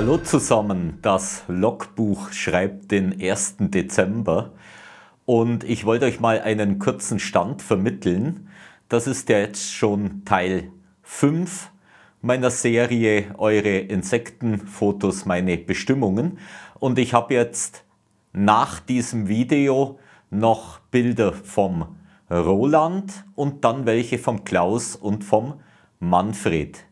Hallo zusammen, das Logbuch schreibt den 1. Dezember und ich wollte euch mal einen kurzen Stand vermitteln. Das ist ja jetzt schon Teil 5 meiner Serie Eure Insektenfotos, meine Bestimmungen und ich habe jetzt nach diesem Video noch Bilder vom Roland und dann welche vom Klaus und vom Manfred.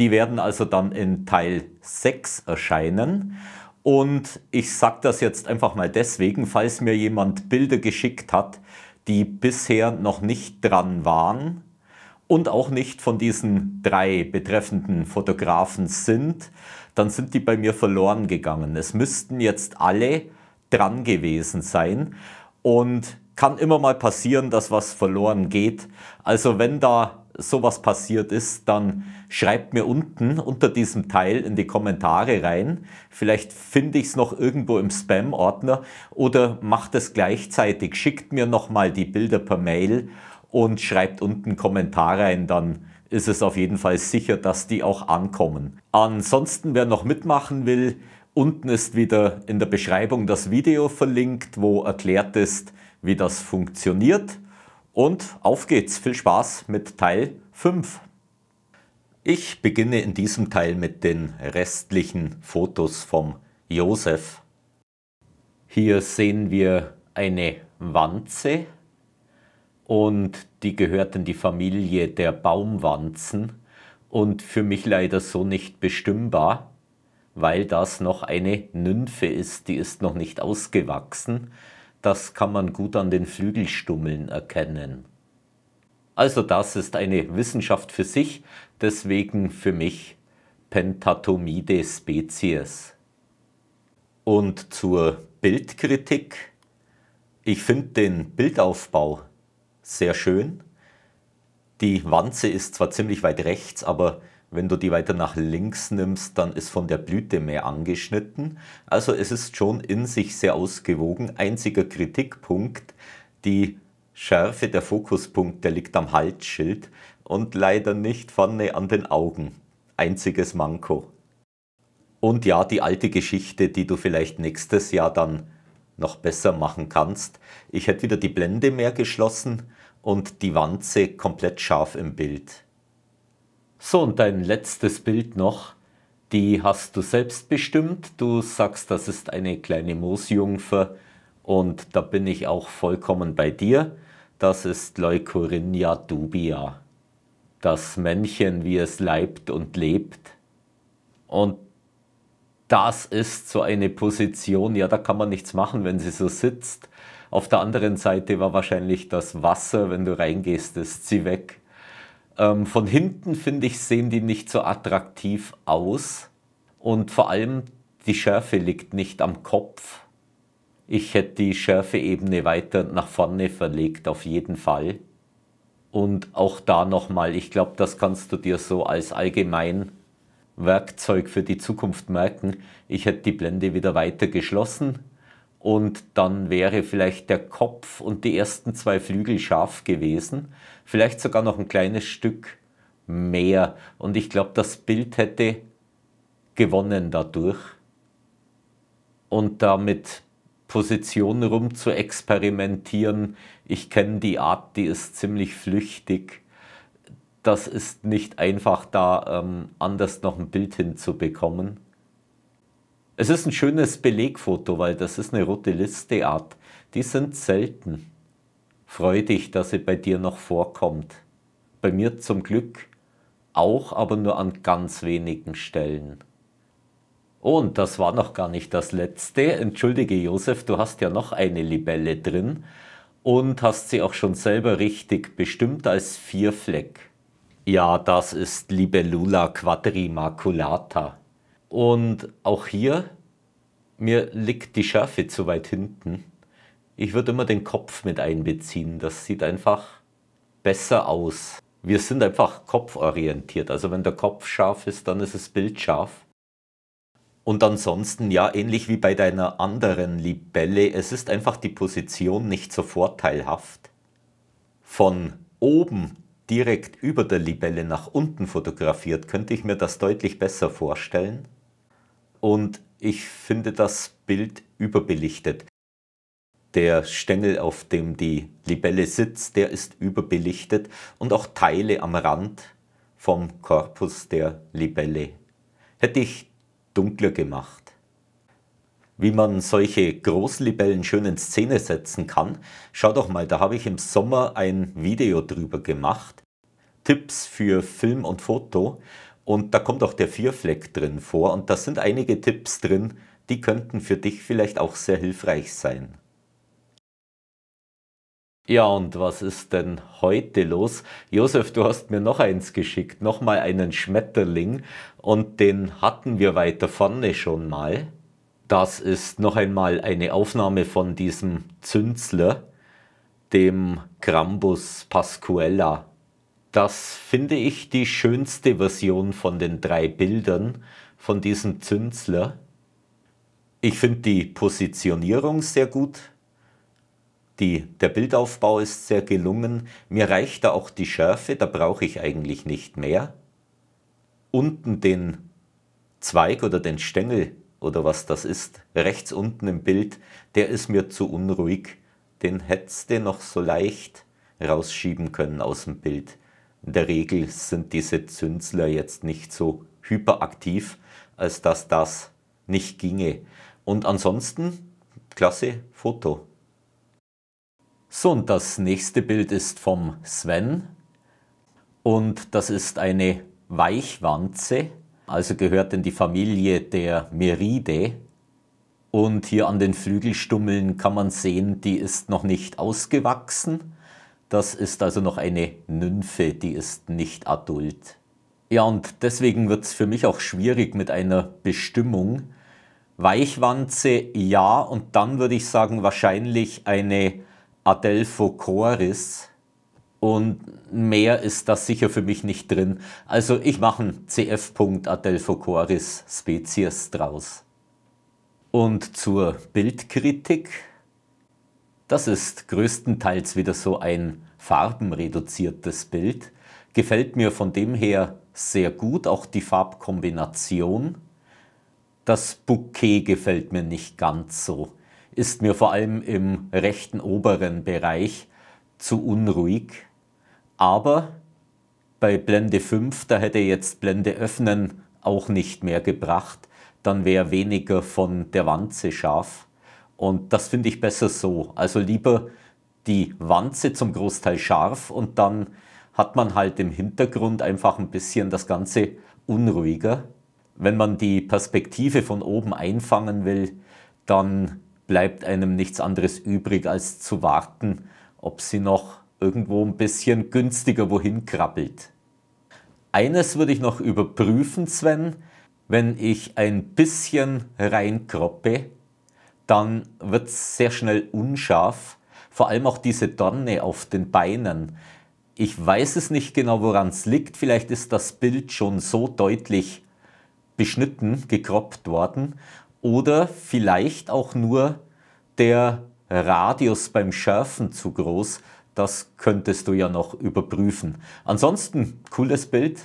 Die werden also dann in Teil 6 erscheinen. Und ich sage das jetzt einfach mal deswegen, falls mir jemand Bilder geschickt hat, die bisher noch nicht dran waren und auch nicht von diesen drei betreffenden Fotografen sind, dann sind die bei mir verloren gegangen. Es müssten jetzt alle dran gewesen sein und kann immer mal passieren, dass was verloren geht. Also wenn da sowas passiert ist, dann schreibt mir unten unter diesem Teil in die Kommentare rein. Vielleicht finde ich es noch irgendwo im Spam-Ordner oder macht es gleichzeitig, schickt mir nochmal die Bilder per Mail und schreibt unten Kommentar rein, dann ist es auf jeden Fall sicher, dass die auch ankommen. Ansonsten, wer noch mitmachen will, unten ist wieder in der Beschreibung das Video verlinkt, wo erklärt ist, wie das funktioniert. Und auf geht's, viel Spaß mit Teil 5. Ich beginne in diesem Teil mit den restlichen Fotos vom Josef. Hier sehen wir eine Wanze und die gehört in die Familie der Baumwanzen und für mich leider so nicht bestimmbar, weil das noch eine Nymphe ist, die ist noch nicht ausgewachsen das kann man gut an den Flügelstummeln erkennen. Also das ist eine Wissenschaft für sich, deswegen für mich Pentatomide Species. Und zur Bildkritik. Ich finde den Bildaufbau sehr schön. Die Wanze ist zwar ziemlich weit rechts, aber wenn du die weiter nach links nimmst, dann ist von der Blüte mehr angeschnitten. Also es ist schon in sich sehr ausgewogen. Einziger Kritikpunkt, die Schärfe der Fokuspunkte liegt am Halsschild und leider nicht vorne an den Augen. Einziges Manko. Und ja, die alte Geschichte, die du vielleicht nächstes Jahr dann noch besser machen kannst. Ich hätte wieder die Blende mehr geschlossen und die Wanze komplett scharf im Bild. So, und dein letztes Bild noch. Die hast du selbst bestimmt. Du sagst, das ist eine kleine Moosjungfer und da bin ich auch vollkommen bei dir. Das ist Leucorinia dubia. Das Männchen, wie es leibt und lebt. Und das ist so eine Position, ja, da kann man nichts machen, wenn sie so sitzt. Auf der anderen Seite war wahrscheinlich das Wasser, wenn du reingehst, ist sie weg. Ähm, von hinten, finde ich, sehen die nicht so attraktiv aus. Und vor allem, die Schärfe liegt nicht am Kopf. Ich hätte die Schärfeebene weiter nach vorne verlegt, auf jeden Fall. Und auch da nochmal, ich glaube, das kannst du dir so als allgemein Werkzeug für die Zukunft merken. Ich hätte die Blende wieder weiter geschlossen und dann wäre vielleicht der Kopf und die ersten zwei Flügel scharf gewesen, vielleicht sogar noch ein kleines Stück mehr und ich glaube, das Bild hätte gewonnen dadurch und damit Positionen rum zu experimentieren. Ich kenne die Art, die ist ziemlich flüchtig. Das ist nicht einfach, da ähm, anders noch ein Bild hinzubekommen. Es ist ein schönes Belegfoto, weil das ist eine rote Listeart. Die sind selten. Freu dich, dass sie bei dir noch vorkommt. Bei mir zum Glück auch, aber nur an ganz wenigen Stellen. Oh, und das war noch gar nicht das letzte. Entschuldige Josef, du hast ja noch eine Libelle drin und hast sie auch schon selber richtig bestimmt als Vierfleck. Ja, das ist Libellula quadrimaculata. Und auch hier mir liegt die Schärfe zu weit hinten. Ich würde immer den Kopf mit einbeziehen. Das sieht einfach besser aus. Wir sind einfach kopforientiert. Also wenn der Kopf scharf ist, dann ist das Bild scharf. Und ansonsten, ja, ähnlich wie bei deiner anderen Libelle, es ist einfach die Position nicht so vorteilhaft. Von oben direkt über der Libelle nach unten fotografiert, könnte ich mir das deutlich besser vorstellen. Und ich finde das Bild überbelichtet. Der Stängel, auf dem die Libelle sitzt, der ist überbelichtet und auch Teile am Rand vom Korpus der Libelle. Hätte ich dunkler gemacht. Wie man solche Großlibellen schön in Szene setzen kann, schau doch mal, da habe ich im Sommer ein Video drüber gemacht. Tipps für Film und Foto und da kommt auch der Vierfleck drin vor und da sind einige Tipps drin, die könnten für dich vielleicht auch sehr hilfreich sein. Ja, und was ist denn heute los? Josef, du hast mir noch eins geschickt, nochmal einen Schmetterling und den hatten wir weiter vorne schon mal. Das ist noch einmal eine Aufnahme von diesem Zünzler, dem Crambus Pascuella das finde ich die schönste Version von den drei Bildern von diesem Zünsler. Ich finde die Positionierung sehr gut. Die, der Bildaufbau ist sehr gelungen. Mir reicht da auch die Schärfe, da brauche ich eigentlich nicht mehr. Unten den Zweig oder den Stängel oder was das ist, rechts unten im Bild, der ist mir zu unruhig. Den hättest du noch so leicht rausschieben können aus dem Bild. In der Regel sind diese Zünsler jetzt nicht so hyperaktiv, als dass das nicht ginge. Und ansonsten, klasse Foto. So, und das nächste Bild ist vom Sven. Und das ist eine Weichwanze, also gehört in die Familie der Meride. Und hier an den Flügelstummeln kann man sehen, die ist noch nicht ausgewachsen. Das ist also noch eine Nymphe, die ist nicht adult. Ja, und deswegen wird es für mich auch schwierig mit einer Bestimmung. Weichwanze ja, und dann würde ich sagen wahrscheinlich eine Adelphocoris. Und mehr ist das sicher für mich nicht drin. Also ich mache einen CF. Adelphocoris Spezies draus. Und zur Bildkritik. Das ist größtenteils wieder so ein farbenreduziertes Bild. Gefällt mir von dem her sehr gut, auch die Farbkombination. Das Bouquet gefällt mir nicht ganz so, ist mir vor allem im rechten oberen Bereich zu unruhig. Aber bei Blende 5, da hätte jetzt Blende öffnen auch nicht mehr gebracht, dann wäre weniger von der Wanze scharf. Und das finde ich besser so. Also lieber die Wanze zum Großteil scharf und dann hat man halt im Hintergrund einfach ein bisschen das Ganze unruhiger. Wenn man die Perspektive von oben einfangen will, dann bleibt einem nichts anderes übrig, als zu warten, ob sie noch irgendwo ein bisschen günstiger wohin krabbelt. Eines würde ich noch überprüfen, Sven, wenn ich ein bisschen reinkroppe, dann wird es sehr schnell unscharf. Vor allem auch diese Dorne auf den Beinen. Ich weiß es nicht genau, woran es liegt. Vielleicht ist das Bild schon so deutlich beschnitten, gekroppt worden. Oder vielleicht auch nur der Radius beim Schärfen zu groß. Das könntest du ja noch überprüfen. Ansonsten, cooles Bild.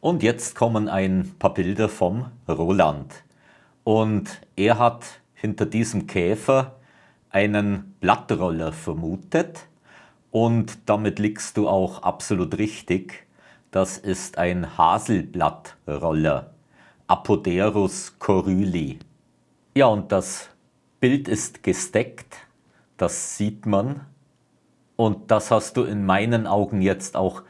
Und jetzt kommen ein paar Bilder vom Roland. Und er hat hinter diesem Käfer einen Blattroller vermutet. Und damit liegst du auch absolut richtig. Das ist ein Haselblattroller, Apoderus coryli. Ja, und das Bild ist gesteckt, das sieht man. Und das hast du in meinen Augen jetzt auch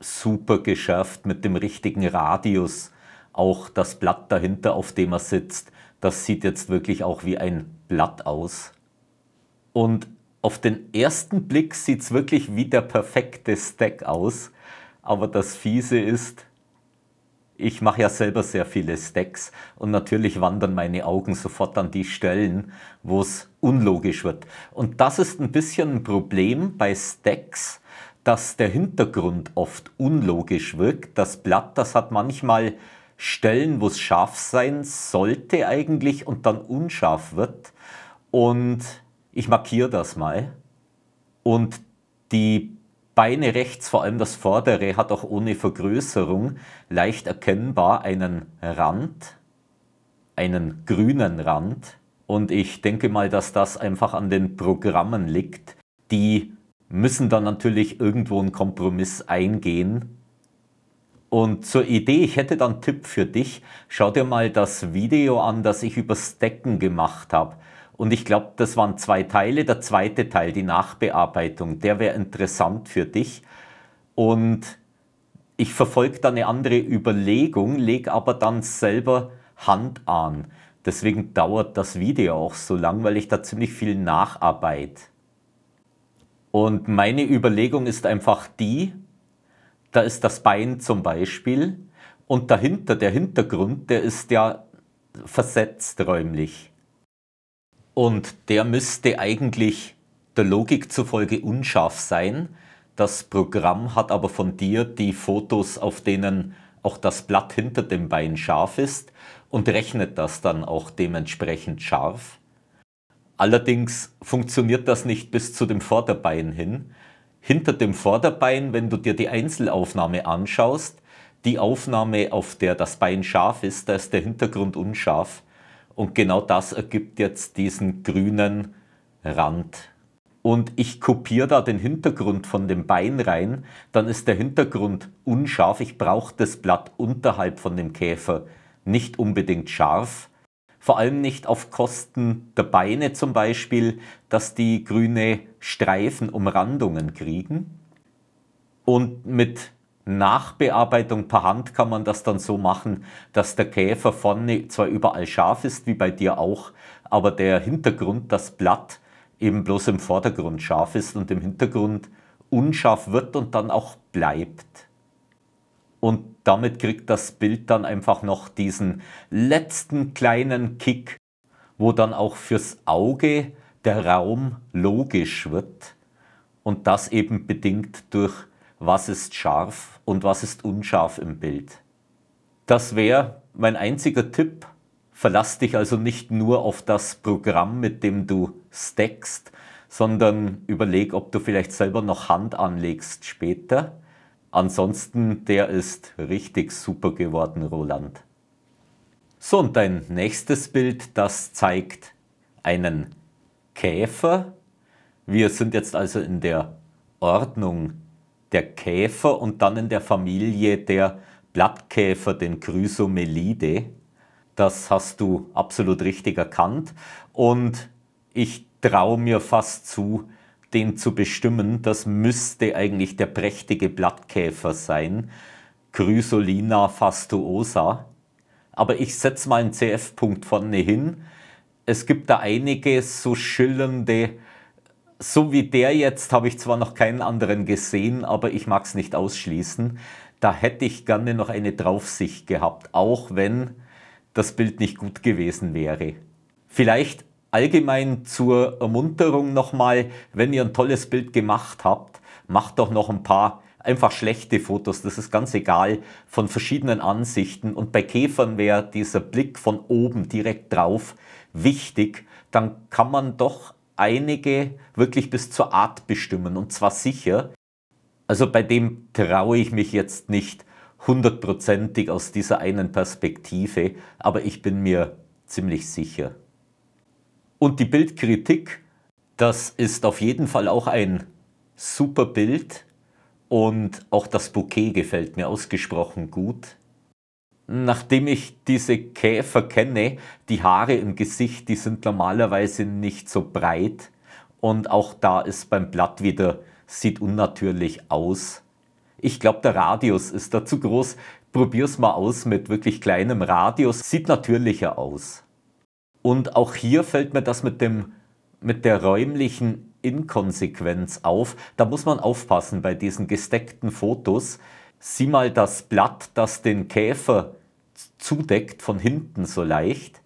super geschärft mit dem richtigen Radius. Auch das Blatt dahinter, auf dem er sitzt, das sieht jetzt wirklich auch wie ein Blatt aus. Und auf den ersten Blick sieht es wirklich wie der perfekte Stack aus. Aber das Fiese ist, ich mache ja selber sehr viele Stacks und natürlich wandern meine Augen sofort an die Stellen, wo es unlogisch wird. Und das ist ein bisschen ein Problem bei Stacks, dass der Hintergrund oft unlogisch wirkt. Das Blatt, das hat manchmal Stellen, wo es scharf sein sollte eigentlich und dann unscharf wird. Und ich markiere das mal. Und die Beine rechts, vor allem das vordere, hat auch ohne Vergrößerung leicht erkennbar einen Rand, einen grünen Rand. Und ich denke mal, dass das einfach an den Programmen liegt. Die müssen dann natürlich irgendwo einen Kompromiss eingehen, und zur Idee, ich hätte dann einen Tipp für dich. Schau dir mal das Video an, das ich über Stecken gemacht habe. Und ich glaube, das waren zwei Teile. Der zweite Teil, die Nachbearbeitung, der wäre interessant für dich. Und ich verfolge da eine andere Überlegung, lege aber dann selber Hand an. Deswegen dauert das Video auch so lang, weil ich da ziemlich viel nacharbeite. Und meine Überlegung ist einfach die, da ist das Bein zum Beispiel und dahinter, der Hintergrund, der ist ja versetzt räumlich. Und der müsste eigentlich der Logik zufolge unscharf sein. Das Programm hat aber von dir die Fotos, auf denen auch das Blatt hinter dem Bein scharf ist und rechnet das dann auch dementsprechend scharf. Allerdings funktioniert das nicht bis zu dem Vorderbein hin, hinter dem Vorderbein, wenn du dir die Einzelaufnahme anschaust, die Aufnahme, auf der das Bein scharf ist, da ist der Hintergrund unscharf. Und genau das ergibt jetzt diesen grünen Rand. Und ich kopiere da den Hintergrund von dem Bein rein, dann ist der Hintergrund unscharf. Ich brauche das Blatt unterhalb von dem Käfer nicht unbedingt scharf vor allem nicht auf Kosten der Beine zum Beispiel, dass die grüne Streifen Umrandungen kriegen. Und mit Nachbearbeitung per Hand kann man das dann so machen, dass der Käfer vorne zwar überall scharf ist, wie bei dir auch, aber der Hintergrund, das Blatt, eben bloß im Vordergrund scharf ist und im Hintergrund unscharf wird und dann auch bleibt. Und damit kriegt das Bild dann einfach noch diesen letzten kleinen Kick, wo dann auch fürs Auge der Raum logisch wird. Und das eben bedingt durch, was ist scharf und was ist unscharf im Bild. Das wäre mein einziger Tipp. Verlass dich also nicht nur auf das Programm, mit dem du stackst, sondern überleg, ob du vielleicht selber noch Hand anlegst später. Ansonsten, der ist richtig super geworden, Roland. So, und dein nächstes Bild, das zeigt einen Käfer. Wir sind jetzt also in der Ordnung der Käfer und dann in der Familie der Blattkäfer, den Chrysomelide. Das hast du absolut richtig erkannt. Und ich traue mir fast zu, den zu bestimmen, das müsste eigentlich der prächtige Blattkäfer sein, Chrysolina fastuosa. Aber ich setze mal einen CF-Punkt vorne hin. Es gibt da einige so schillernde, so wie der jetzt habe ich zwar noch keinen anderen gesehen, aber ich mag es nicht ausschließen. Da hätte ich gerne noch eine Draufsicht gehabt, auch wenn das Bild nicht gut gewesen wäre. Vielleicht allgemein zur Ermunterung nochmal, wenn ihr ein tolles Bild gemacht habt, macht doch noch ein paar einfach schlechte Fotos, das ist ganz egal, von verschiedenen Ansichten. Und bei Käfern wäre dieser Blick von oben direkt drauf wichtig. Dann kann man doch einige wirklich bis zur Art bestimmen und zwar sicher. Also bei dem traue ich mich jetzt nicht hundertprozentig aus dieser einen Perspektive, aber ich bin mir ziemlich sicher. Und die Bildkritik, das ist auf jeden Fall auch ein super Bild. Und auch das Bouquet gefällt mir ausgesprochen gut. Nachdem ich diese Käfer kenne, die Haare im Gesicht, die sind normalerweise nicht so breit. Und auch da ist beim Blatt wieder, sieht unnatürlich aus. Ich glaube, der Radius ist da zu groß. Probier's mal aus mit wirklich kleinem Radius. Sieht natürlicher aus. Und auch hier fällt mir das mit, dem, mit der räumlichen Inkonsequenz auf. Da muss man aufpassen bei diesen gesteckten Fotos. Sieh mal das Blatt, das den Käfer zudeckt, von hinten so leicht.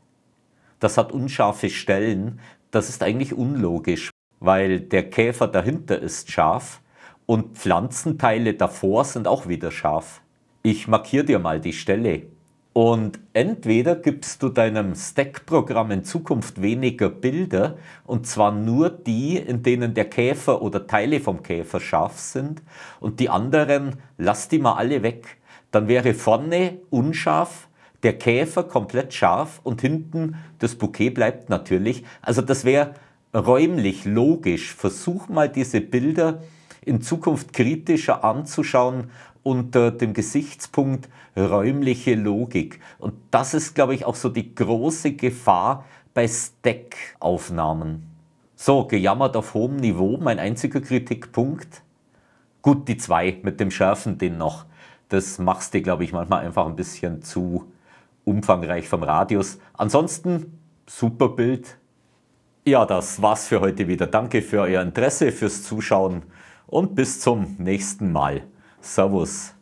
Das hat unscharfe Stellen. Das ist eigentlich unlogisch, weil der Käfer dahinter ist scharf und Pflanzenteile davor sind auch wieder scharf. Ich markiere dir mal die Stelle. Und entweder gibst du deinem Stack-Programm in Zukunft weniger Bilder, und zwar nur die, in denen der Käfer oder Teile vom Käfer scharf sind, und die anderen lass die mal alle weg. Dann wäre vorne unscharf, der Käfer komplett scharf und hinten das Bouquet bleibt natürlich. Also das wäre räumlich logisch. Versuch mal diese Bilder in Zukunft kritischer anzuschauen unter dem Gesichtspunkt räumliche Logik. Und das ist, glaube ich, auch so die große Gefahr bei Stack-Aufnahmen. So, gejammert auf hohem Niveau, mein einziger Kritikpunkt. Gut, die zwei mit dem Schärfen den noch. Das machst du, glaube ich, manchmal einfach ein bisschen zu umfangreich vom Radius. Ansonsten, super Bild. Ja, das war's für heute wieder. Danke für euer Interesse, fürs Zuschauen und bis zum nächsten Mal. Savus